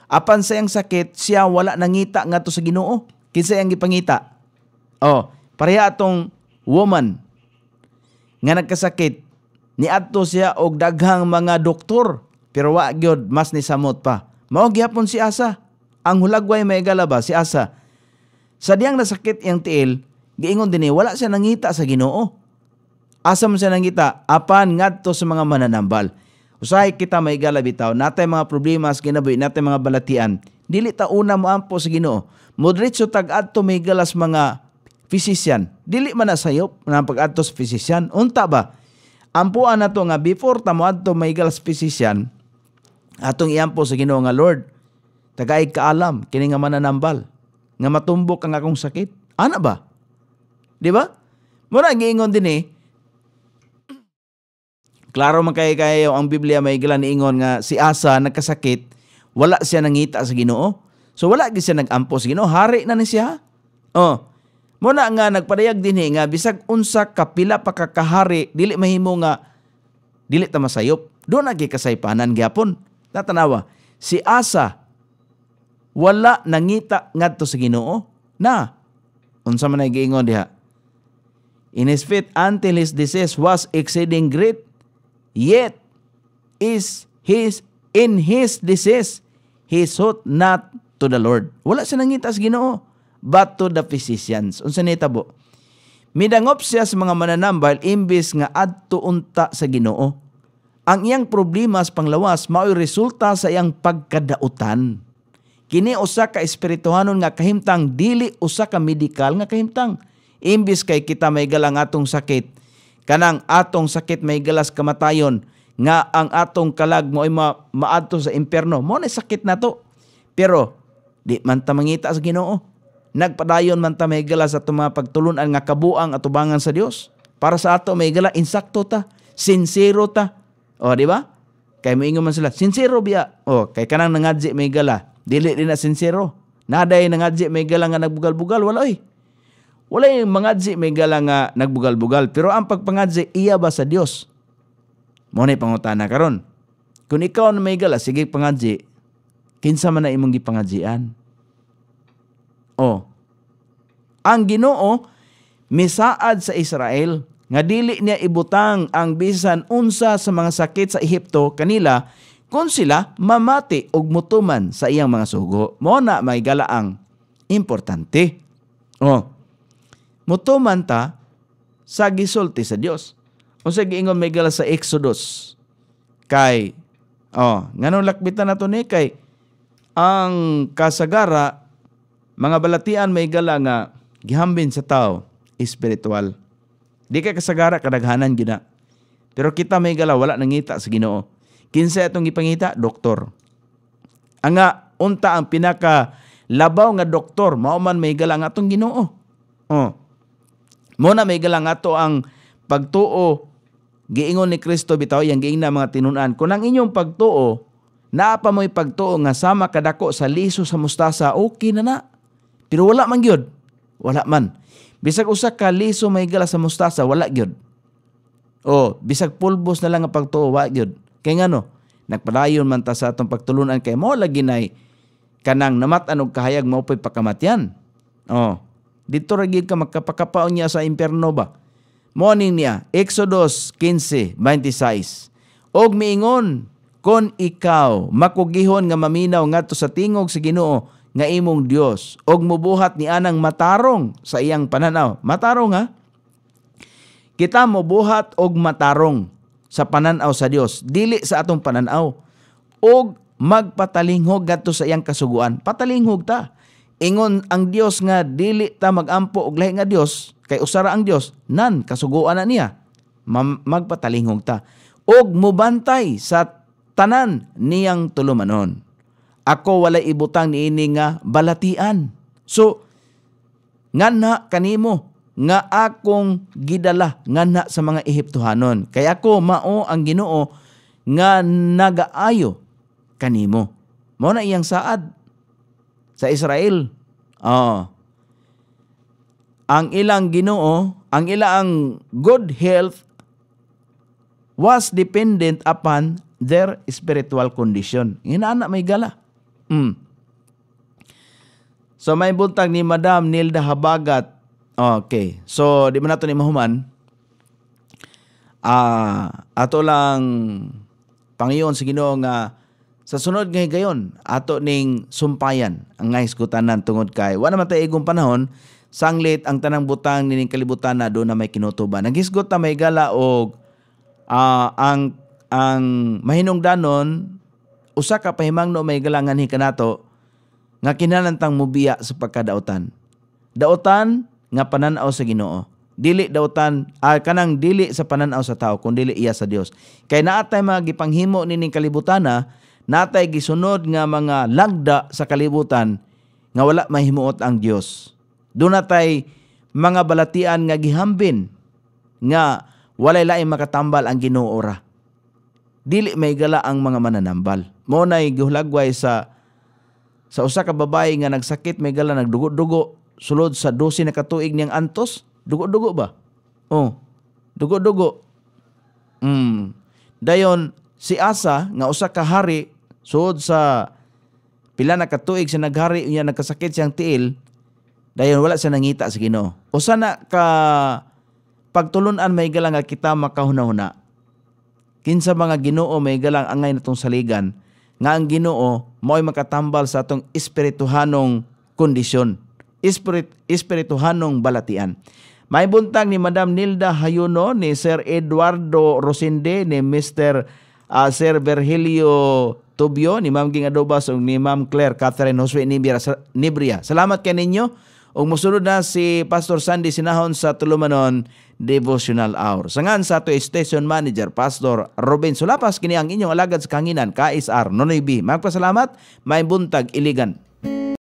apan sa iyang sakit siya wala nangita ngadto sa Ginoo kinsa iyang gipangita oh pareha atong woman nga nagkasakit niadto siya og daghang mga doktor pero wa gyud mas ni samot pa mao gyapon si Asa ang hulagway may galaba si Asa sa diyang nasakit yang tiil giingon dinhi wala siya nangita sa Ginoo asa man siya nangita apan ngadto sa mga mananambal usahay kita may galabitaw natay mga problema sa kinabuhi natay mga balatian dili ta una mo ampo sa Ginoo modretso tag-adto may galas mga physician dili man sayop na pag-adto sa physician unta ba ampuan nato nga before tamo adto maigal physician atong iampo sa Ginoo nga Lord tagaig kaalam kini nga mananambal nga matumbok ang akong sakit ana ba di ba mura giingon din eh Klaro man kay kayo ang Biblia may gilan ingon nga si Asa nagkasakit, wala siya nangita sa Ginoo. So wala gyud siya nagampo sa Ginoo, hari na ni siya. Oh. Muna nga nagpadayag dinhi nga bisag unsa kapila pa kakahari dili mahimo nga dili ta masayop. Do na kasaypanan gyapon. Natanawa si Asa wala nangita ngadto sa Ginoo na unsa man giingon diha. In his faith until his disease was exceeding great, yet is his in his disease he sought not to the Lord. Wala siya nangita sa Ginoo but to the physicians. Unsa nitabo? Midangop siya sa mga mananambal imbis nga adto unta sa Ginoo. Ang iyang problema sa panglawas mao'y resulta sa iyang pagkadautan. Kini usa ka espirituhanon nga kahimtang dili usa ka medical nga kahimtang. Imbis kay kita may galang atong sakit, kanang atong sakit may galas kamatayon nga ang atong kalag mo ay ma maadto sa impierno. Mo na sakit na to. Pero di man ta mangita sa Ginoo nagpadayon man ta may gala sa itong mga pagtulunan nga kabuang at ubangan sa Dios. Para sa ato may gala, insakto ta, sincero ta. O, di ba? Kay moingon man sila, sincero biya. O, kay kanang nangadzi may gala, dili din na sincero. Naday nangadzi may gala nga nagbugal-bugal, wala eh. Wala yung mangadzi may gala nga nagbugal-bugal. Pero ang pagpangadzi, iya ba sa Dios? Muna pangutana karon. Kung ikaw na may gala, sige pangadzi, kinsa man na imong gipangadzian. O. Oh. Ang Ginoo misaad sa Israel nga dili niya ibutang ang bisan unsa sa mga sakit sa Ehipto kanila kung sila mamati og mutuman sa iyang mga sugo. Mo na may galaang importante. O. Oh. Mutuman ta sa gisulti sa Dios. O sa giingon may gala sa Exodus kay oh, nganong lakbitan nato ni kay ang kasagara mga balatian may gala nga gihambin sa tao spiritual Di ka kasagara kadaghanan gina. Pero kita may gala wala nangita sa Ginoo. Kinsa atong ipangita Doktor. Ang nga unta ang pinaka labaw nga doktor mao man may gala nga atong Ginoo. Oh. Mo na may gala nga to ang pagtuo giingon ni Kristo bitaw yang giingna mga tinunan kun ang inyong pagtuo naa pa mo'y pagtuo nga sama kadako sa liso sa mustasa okay na na pero wala man gyud. Wala man. Bisag usa ka liso may gala sa mustasa, wala gyud. O bisag pulbos na lang ang pagtuo wa gyud. Kay ngano? Nagpadayon man ta sa atong pagtulunan kay mo lagi nay kanang namat anog kahayag mao pay pakamatyan. Oh. Dito ra gyud ka makapakapaon niya sa impierno ba? Morning niya, Exodus 15:26. Og miingon kon ikaw makugihon nga maminaw ngadto sa tingog sa Ginoo nga imong Dios og mubuhat ni anang matarong sa iyang pananaw. Matarong ha? Kita mubuhat og matarong sa pananaw sa Dios, dili sa atong pananaw og magpatalinghog gadto sa iyang kasuguan. Patalinghog ta. Ingon ang Dios nga dili ta magampo og lahi nga Dios kay usara ang Dios nan kasuguan na niya. Magpatalinghog ta og mubantay sa tanan niyang tulumanon. Ako wala ibutang niini nga balatian. So, nga na kanimo nga akong gidala nga na sa mga Ehiptohanon. Kaya ako mao ang Ginoo nga nagaayo kanimo. Mao na iyang saad sa Israel. Oh. Ang ilang Ginoo, ang ilang good health was dependent upon their spiritual condition. Inana may gala. Mm. So may buntag ni Madam Nilda Habagat. Okay. So di man nato ni mahuman. Ah, uh, ato lang pangiyon sa Ginoo nga sa sunod nga higayon ato ning sumpayan ang nga iskutanan tungod kay wa naman igong panahon sanglit ang tanang butang nining kalibutan na do na may kinutuban. Nagisgot ta may gala og uh, ang ang mahinungdanon usa ka no may galangan hi kanato nga kinalantang mubiya sa pagkadautan. Dautan nga pananaw sa Ginoo. Dili dautan ah, kanang dili sa pananaw sa tao kundi dili iya sa Dios. Kay naatay mga gipanghimo nining kalibutana natay gisunod nga mga lagda sa kalibutan nga wala mahimuot ang Dios. Dunatay mga balatian nga gihambin nga walay laing makatambal ang Ginoo ra dili may gala ang mga mananambal. Mo nay gihulagway sa sa usa ka babae nga nagsakit may gala nagdugo-dugo sulod sa 12 na katuig niyang antos, dugo-dugo ba? Oh, dugo-dugo. Mm. Dayon si Asa nga usa ka hari sulod sa pila na katuig siya naghari niya nagkasakit siyang tiil, dayon wala siya nangita sa Ginoo. Usa na ka pagtulunan may gala nga kita makahuna-huna kinsa mga Ginoo may galang angay natong saligan nga ang Ginoo mo'y makatambal sa atong espirituhanong kondisyon, Espirit, espirituhanong balatian. May buntag ni Madam Nilda Hayuno, ni Sir Eduardo Rosinde, ni Mr. Uh, ah, Sir Virgilio Tubio, ni Ma'am Ging Adobas, o ni Ma'am Claire Catherine Josue Nibria. Nibria. Salamat kay ninyo. Ug mosunod na si Pastor Sandy Sinahon sa Tulumanon, Devotional Hour. Sa ngan sa ato Station Manager Pastor Robin Sulapas kini ang inyong alagad sa kanginan KSR Nonoy B. Magpasalamat may buntag iligan.